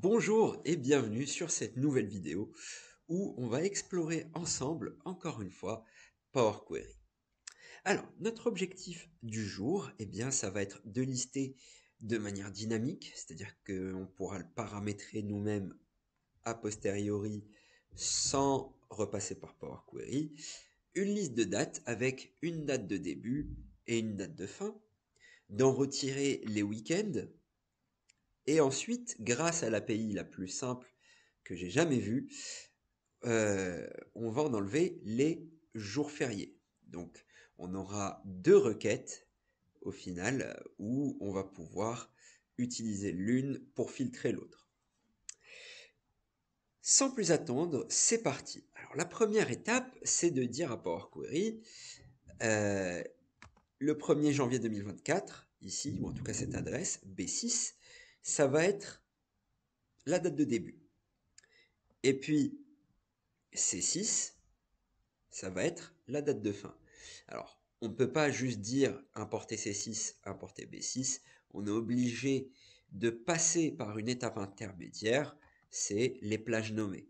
Bonjour et bienvenue sur cette nouvelle vidéo où on va explorer ensemble, encore une fois, Power Query. Alors, notre objectif du jour, eh bien, ça va être de lister de manière dynamique, c'est-à-dire qu'on pourra le paramétrer nous-mêmes a posteriori sans repasser par Power Query, une liste de dates avec une date de début et une date de fin, d'en retirer les week-ends, et ensuite, grâce à l'API la plus simple que j'ai jamais vue, euh, on va en enlever les jours fériés. Donc, on aura deux requêtes au final où on va pouvoir utiliser l'une pour filtrer l'autre. Sans plus attendre, c'est parti. Alors, la première étape, c'est de dire à Power Query euh, le 1er janvier 2024, ici, ou en tout cas cette adresse, B6, ça va être la date de début. Et puis, C6, ça va être la date de fin. Alors, on ne peut pas juste dire importer C6, importer B6. On est obligé de passer par une étape intermédiaire, c'est les plages nommées.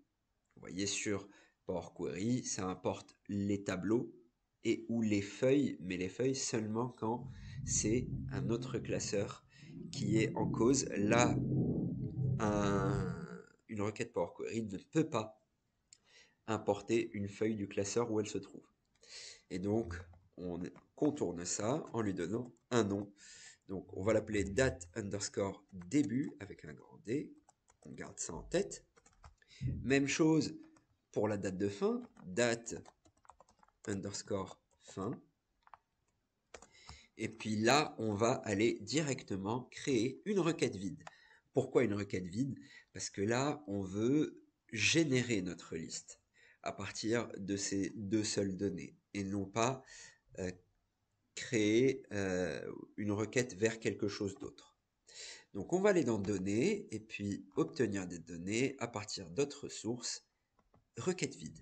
Vous voyez sur Power Query, ça importe les tableaux et ou les feuilles, mais les feuilles seulement quand c'est un autre classeur qui est en cause. Là, une requête query ne peut pas importer une feuille du classeur où elle se trouve. Et donc, on contourne ça en lui donnant un nom. Donc, on va l'appeler date underscore début avec un grand D. On garde ça en tête. Même chose pour la date de fin, date underscore fin. Et puis là, on va aller directement créer une requête vide. Pourquoi une requête vide Parce que là, on veut générer notre liste à partir de ces deux seules données et non pas euh, créer euh, une requête vers quelque chose d'autre. Donc on va aller dans données et puis obtenir des données à partir d'autres sources, requête vide.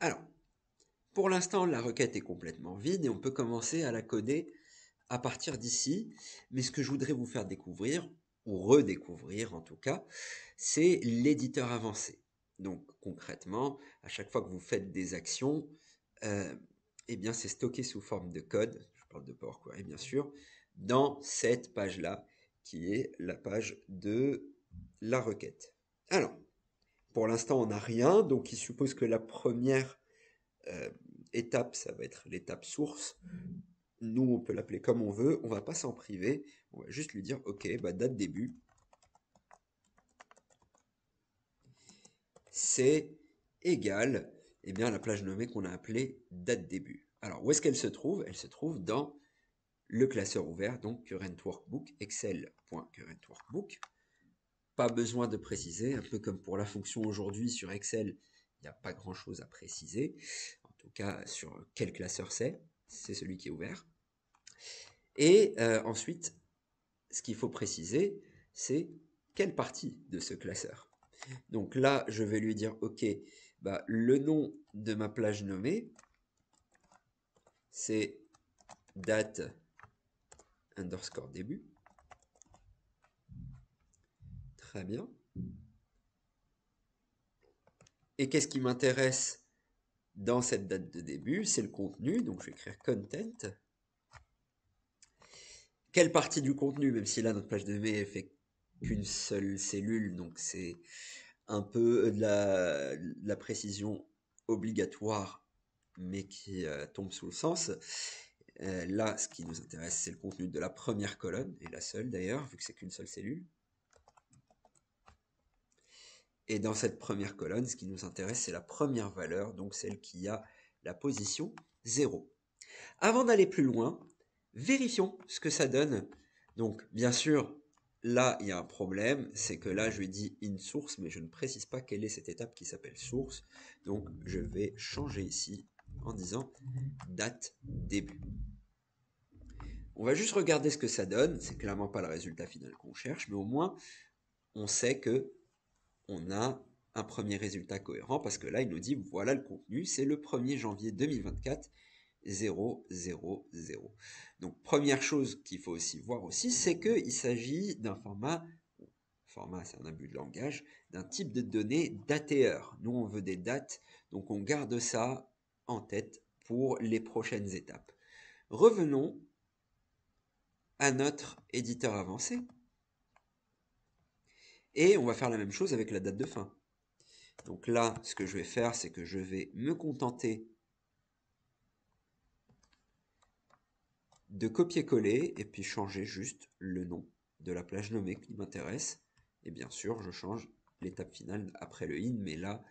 Alors, pour l'instant, la requête est complètement vide et on peut commencer à la coder à partir d'ici. Mais ce que je voudrais vous faire découvrir, ou redécouvrir en tout cas, c'est l'éditeur avancé. Donc concrètement, à chaque fois que vous faites des actions, euh, eh bien c'est stocké sous forme de code, je parle de Power Query bien sûr, dans cette page-là, qui est la page de la requête. Alors, pour l'instant on n'a rien, donc il suppose que la première euh, étape, ça va être l'étape source. Nous, on peut l'appeler comme on veut, on va pas s'en priver, on va juste lui dire, ok, bah, date début, c'est égal et eh bien, la plage nommée qu'on a appelée date début. Alors, où est-ce qu'elle se trouve Elle se trouve dans le classeur ouvert, donc current workbook, Pas besoin de préciser, un peu comme pour la fonction aujourd'hui sur Excel, il n'y a pas grand-chose à préciser, en tout cas sur quel classeur c'est, c'est celui qui est ouvert. Et euh, ensuite, ce qu'il faut préciser, c'est quelle partie de ce classeur. Donc là, je vais lui dire, OK, bah, le nom de ma plage nommée, c'est date underscore début. Très bien. Et qu'est-ce qui m'intéresse dans cette date de début C'est le contenu, donc je vais écrire content. Quelle partie du contenu, même si là notre page de mai fait qu'une seule cellule, donc c'est un peu euh, de la, précision obligatoire, mais qui euh, tombe sous le sens. Euh, là, ce qui nous intéresse, c'est le contenu de la première colonne, et la seule d'ailleurs, vu que c'est qu'une seule cellule. Et dans cette première colonne, ce qui nous intéresse, c'est la première valeur, donc celle qui a la position 0. Avant d'aller plus loin, vérifions ce que ça donne. Donc, bien sûr, là, il y a un problème, c'est que là, je lui dis in source, mais je ne précise pas quelle est cette étape qui s'appelle source. Donc, je vais changer ici en disant date début. On va juste regarder ce que ça donne. C'est clairement pas le résultat final qu'on cherche, mais au moins, on sait que on a un premier résultat cohérent parce que là, il nous dit voilà le contenu, c'est le 1er janvier 2024, 000 Donc, première chose qu'il faut aussi voir aussi, c'est qu'il s'agit d'un format, format c'est un abus de langage, d'un type de données heure. Nous, on veut des dates, donc on garde ça en tête pour les prochaines étapes. Revenons à notre éditeur avancé, et on va faire la même chose avec la date de fin. Donc là, ce que je vais faire, c'est que je vais me contenter de copier-coller et puis changer juste le nom de la plage nommée qui m'intéresse. Et bien sûr, je change l'étape finale après le in, mais là,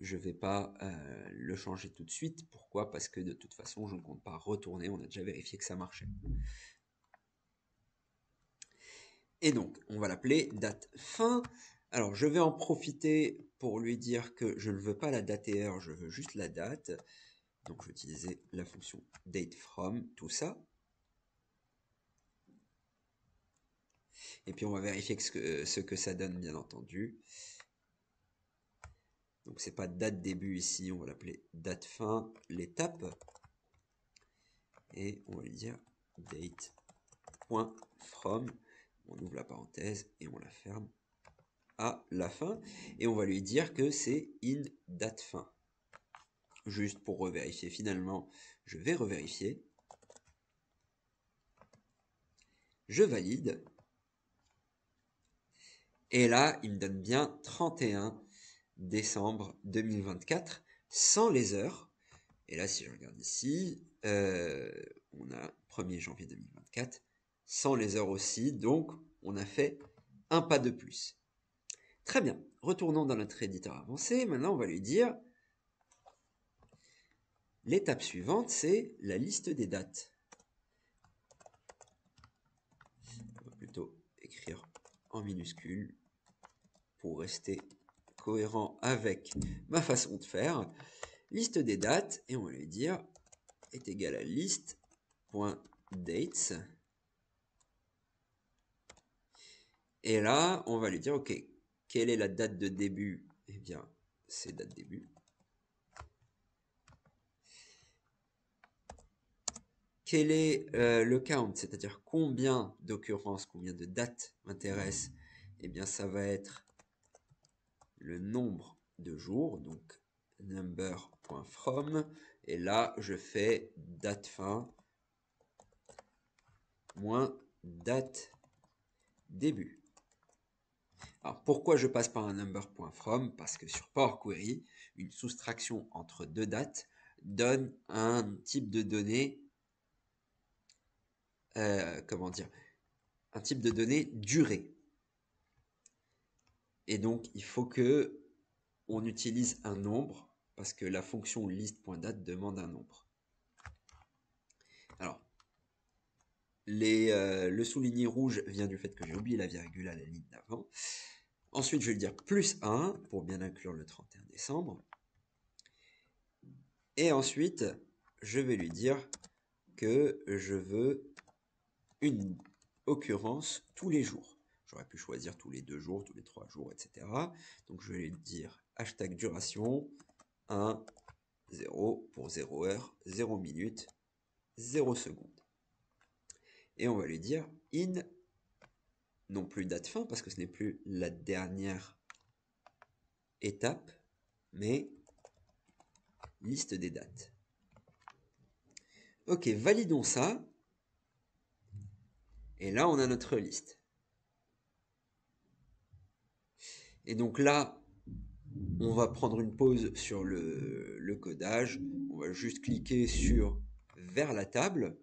je ne vais pas euh, le changer tout de suite. Pourquoi Parce que de toute façon, je ne compte pas retourner. On a déjà vérifié que ça marchait. Et donc, on va l'appeler date fin. Alors, je vais en profiter pour lui dire que je ne veux pas la date et heure, je veux juste la date. Donc, je vais utiliser la fonction date from, tout ça. Et puis, on va vérifier ce que, ça donne, bien entendu. Donc, c'est pas date début ici, on va l'appeler date fin, l'étape. Et on va lui dire date.from on ouvre la parenthèse et on la ferme à la fin, et on va lui dire que c'est une date fin. Juste pour revérifier, finalement, je vais revérifier. Je valide. Et là, il me donne bien 31 décembre 2024, sans les heures. Et là, si je regarde ici, euh, on a 1er janvier 2024, sans les heures aussi, donc on a fait un pas de plus. Très bien, retournons dans notre éditeur avancé, maintenant on va lui dire, l'étape suivante c'est la liste des dates. On va plutôt écrire en minuscule pour rester cohérent avec ma façon de faire. Liste des dates, et on va lui dire est égal à liste.dates, Et là, on va lui dire, OK, quelle est la date de début Eh bien, c'est date début. Quel est euh, le count, c'est-à-dire combien d'occurrences, combien de dates m'intéressent Eh bien, ça va être le nombre de jours, donc number.from. Et là, je fais date fin moins date début. Alors pourquoi je passe par un number.from Parce que sur Power Query, une soustraction entre deux dates donne un type de données, euh, comment dire, un type de données durée. Et donc il faut que on utilise un nombre parce que la fonction list.date demande un nombre. Euh, le souligné rouge vient du fait que j'ai oublié la virgule à la ligne d'avant. Ensuite, je vais lui dire plus 1 pour bien inclure le 31 décembre. Et ensuite, je vais lui dire que je veux une occurrence tous les jours. J'aurais pu choisir tous les deux jours, tous les trois jours, etc. Donc je vais lui dire hashtag duration 1, 0 pour 0 heure, 0 minute, 0 seconde et on va lui dire in, non plus date fin, parce que ce n'est plus la dernière étape, mais liste des dates. Ok, validons ça. Et là, on a notre liste. Et donc là, on va prendre une pause sur le, le codage. On va juste cliquer sur vers la table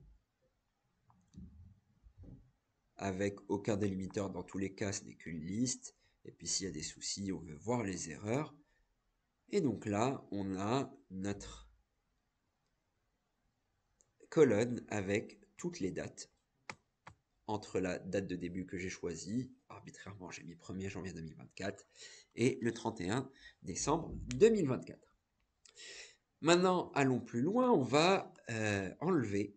avec aucun délimiteur dans tous les cas, ce n'est qu'une liste. Et puis s'il y a des soucis, on veut voir les erreurs. Et donc là, on a notre colonne avec toutes les dates. Entre la date de début que j'ai choisie, arbitrairement j'ai mis 1er janvier 2024, et le 31 décembre 2024. Maintenant, allons plus loin, on va euh, enlever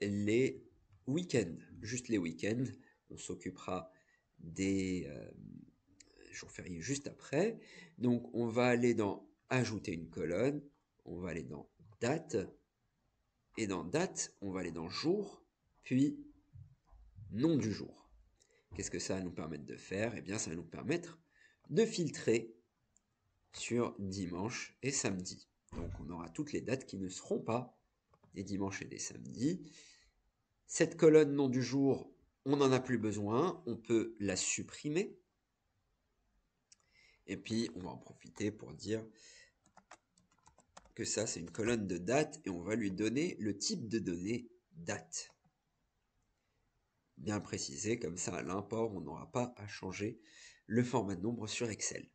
les week-end, juste les week-ends. On s'occupera des euh, jours fériés juste après. Donc on va aller dans ajouter une colonne, on va aller dans date, et dans date, on va aller dans jour, puis nom du jour. Qu'est-ce que ça va nous permettre de faire Eh bien, ça va nous permettre de filtrer sur dimanche et samedi. Donc on aura toutes les dates qui ne seront pas des dimanches et des samedis. Cette colonne nom du jour, on n'en a plus besoin, on peut la supprimer. Et puis, on va en profiter pour dire que ça, c'est une colonne de date et on va lui donner le type de données date. Bien précisé, comme ça, à l'import, on n'aura pas à changer le format de nombre sur Excel.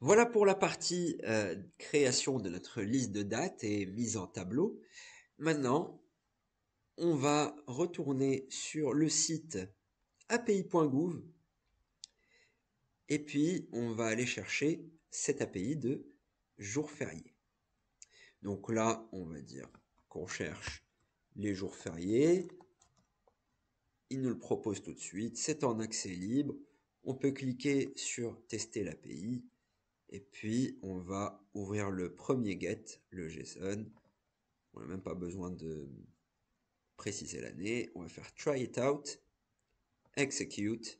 Voilà pour la partie euh, création de notre liste de dates et mise en tableau. Maintenant, on va retourner sur le site api.gouv et puis on va aller chercher cette API de jours fériés Donc là, on va dire qu'on cherche les jours fériés. Il nous le propose tout de suite. C'est en accès libre. On peut cliquer sur tester l'API. Et puis, on va ouvrir le premier get, le JSON. On n'a même pas besoin de, préciser l'année, on va faire try it out, execute,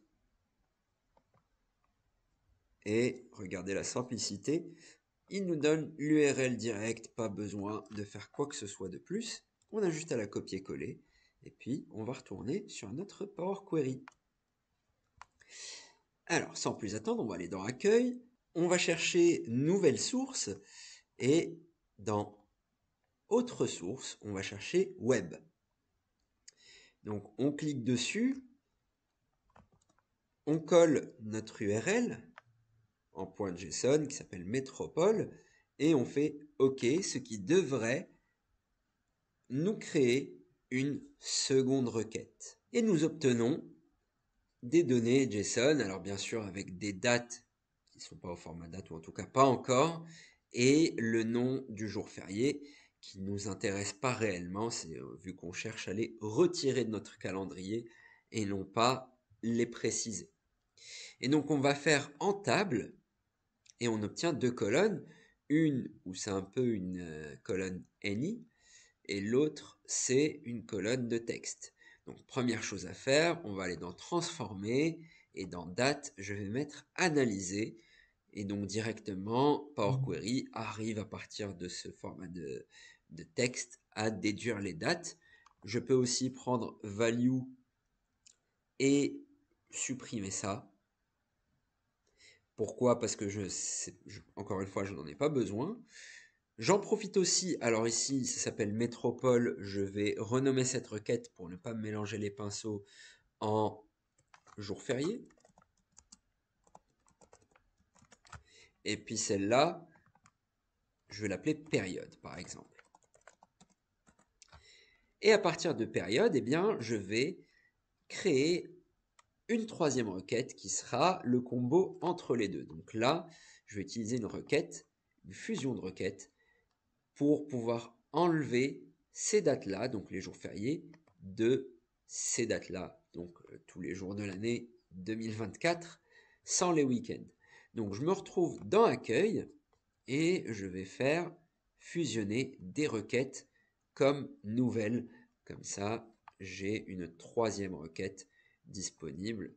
et regardez la simplicité, il nous donne l'URL direct, pas besoin de faire quoi que ce soit de plus, on a juste à la copier-coller, et puis on va retourner sur notre Power Query. Alors, sans plus attendre, on va aller dans Accueil, on va chercher Nouvelle source, et dans Autre source, on va chercher Web. Donc on clique dessus, on colle notre URL en point JSON qui s'appelle métropole et on fait OK, ce qui devrait nous créer une seconde requête. Et nous obtenons des données JSON, alors bien sûr avec des dates qui ne sont pas au format date ou en tout cas pas encore, et le nom du jour férié qui nous intéresse pas réellement, c'est euh, vu qu'on cherche à les retirer de notre calendrier et non pas les préciser. Et donc on va faire en table et on obtient deux colonnes, une où c'est un peu une euh, colonne Any, et l'autre c'est une colonne de texte. Donc première chose à faire, on va aller dans transformer et dans date, je vais mettre analyser et donc directement Power Query arrive à partir de ce format de, de texte à déduire les dates. Je peux aussi prendre value et supprimer ça. Pourquoi Parce que je, encore une fois, je n'en ai pas besoin. J'en profite aussi, alors ici ça s'appelle métropole, je vais renommer cette requête pour ne pas mélanger les pinceaux en jour férié. Et puis celle-là, je vais l'appeler période par exemple. Et à partir de période, eh bien, je vais créer une troisième requête qui sera le combo entre les deux. Donc là, je vais utiliser une requête, une fusion de requêtes, pour pouvoir enlever ces dates-là, donc les jours fériés, de ces dates-là, donc euh, tous les jours de l'année 2024, sans les week-ends. Donc je me retrouve dans Accueil et je vais faire fusionner des requêtes comme nouvelle. Comme ça, j'ai une troisième requête disponible.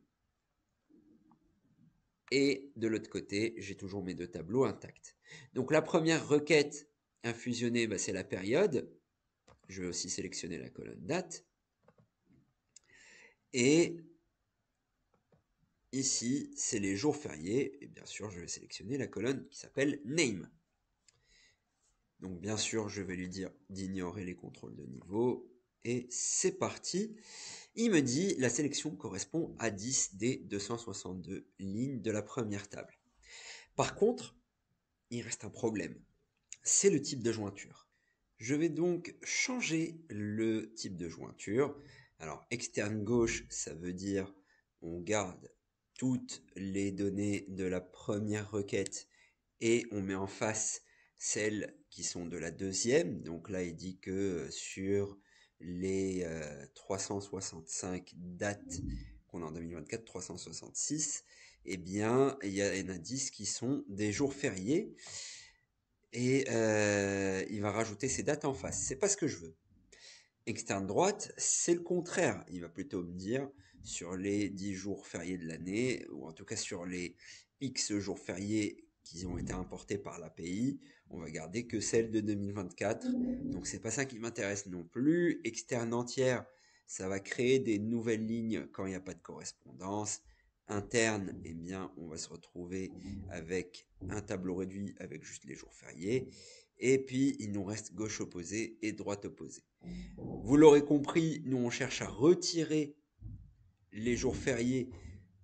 Et de l'autre côté, j'ai toujours mes deux tableaux intacts. Donc la première requête à fusionner, bah, c'est la période. Je vais aussi sélectionner la colonne date. Et ici, c'est les jours fériés. Et bien sûr, je vais sélectionner la colonne qui s'appelle name. Donc bien sûr, je vais lui dire d'ignorer les contrôles de niveau. Et c'est parti. Il me dit la sélection correspond à 10 des 262 lignes de la première table. Par contre, il reste un problème. C'est le type de jointure. Je vais donc changer le type de jointure. Alors externe gauche, ça veut dire on garde toutes les données de la première requête et on met en face celles qui sont de la deuxième. Donc là, il dit que euh, sur les 365 euh, dates qu'on a en 2024, 366, eh bien, il y a un indice qui sont des jours fériés. Et euh, il va rajouter ces dates en face. C'est pas ce que je veux. Externe droite, c'est le contraire. Il va plutôt me dire sur les 10 jours fériés de l'année, ou en tout cas sur les X jours fériés qui ont été importés par l'API. On va garder que celle de 2024. Donc c'est pas ça qui m'intéresse non plus. Externe entière, ça va créer des nouvelles lignes quand il n'y a pas de correspondance. Interne, eh bien, on va se retrouver avec un tableau réduit avec juste les jours fériés. Et puis, il nous reste gauche opposée et droite opposée. Vous l'aurez compris, nous, on cherche à retirer les jours fériés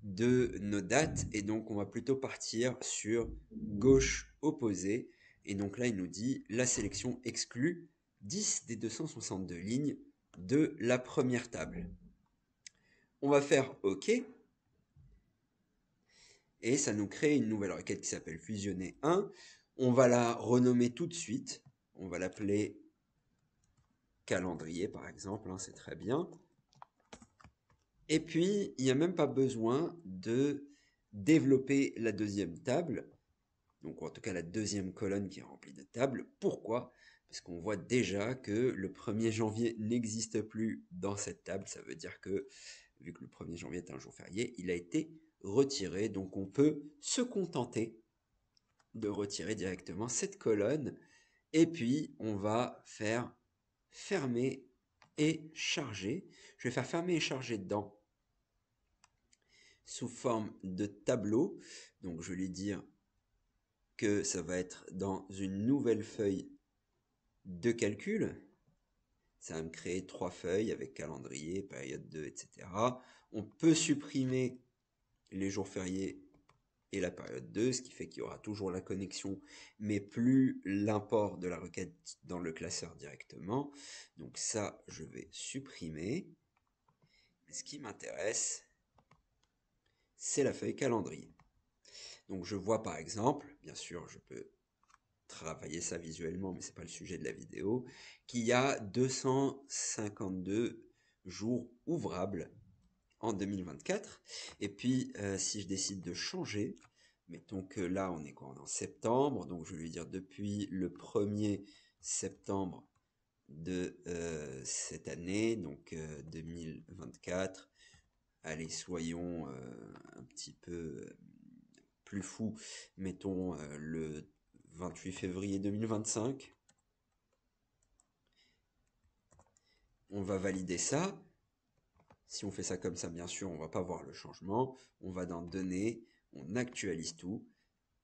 de nos dates et donc on va plutôt partir sur gauche opposée et donc là il nous dit la sélection exclut 10 des 262 lignes de la première table. On va faire OK et ça nous crée une nouvelle requête qui s'appelle fusionner 1. On va la renommer tout de suite, on va l'appeler calendrier par exemple, hein, c'est très bien. Et puis, il n'y a même pas besoin de développer la deuxième table, donc en tout cas la deuxième colonne qui est remplie de tables. Pourquoi Parce qu'on voit déjà que le 1er janvier n'existe plus dans cette table, ça veut dire que, vu que le 1er janvier est un jour férié, il a été retiré, donc on peut se contenter de retirer directement cette colonne, et puis on va faire fermer et chargé. Je vais faire fermer et charger dedans sous forme de tableau. Donc je vais lui dire que ça va être dans une nouvelle feuille de calcul. Ça va me créer trois feuilles avec calendrier, période 2, etc. On peut supprimer les jours fériés et la période 2, ce qui fait qu'il y aura toujours la connexion, mais plus l'import de la requête dans le classeur directement. Donc ça, je vais supprimer. ce qui m'intéresse, c'est la feuille calendrier. Donc je vois par exemple, bien sûr je peux travailler ça visuellement, mais ce n'est pas le sujet de la vidéo, qu'il y a 252 jours ouvrables 2024. Et puis, euh, si je décide de changer, mettons que là, on est quoi en septembre, donc je vais lui dire depuis le 1er septembre de euh, cette année, donc 2024. Euh, allez, soyons un petit peu plus fous. Mettons le 28 février 2025. On va valider ça. Si on fait ça comme ça, bien sûr, on va pas voir le changement. On va dans données, on actualise tout.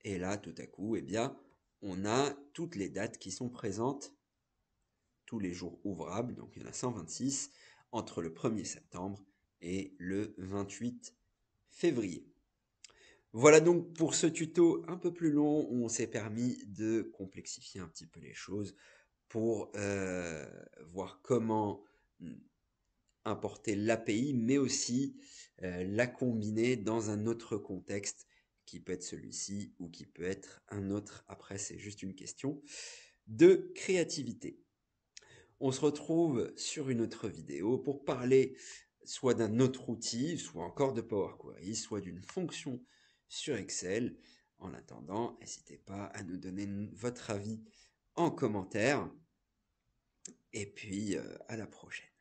Et là, tout à coup, eh bien, on a toutes les dates qui sont présentes tous les jours ouvrables. Donc, il y en a 126 entre le 1er septembre et le 28 février. Voilà donc pour ce tuto un peu plus long où on s'est permis de complexifier un petit peu les choses pour euh, voir comment importer l'API, mais aussi euh, la combiner dans un autre contexte qui peut être celui-ci ou qui peut être un autre. Après, c'est juste une question de créativité. On se retrouve sur une autre vidéo pour parler soit d'un autre outil, soit encore de Power Query, soit d'une fonction sur Excel. En attendant, n'hésitez pas à nous donner votre avis en commentaire. Et puis, euh, à la prochaine.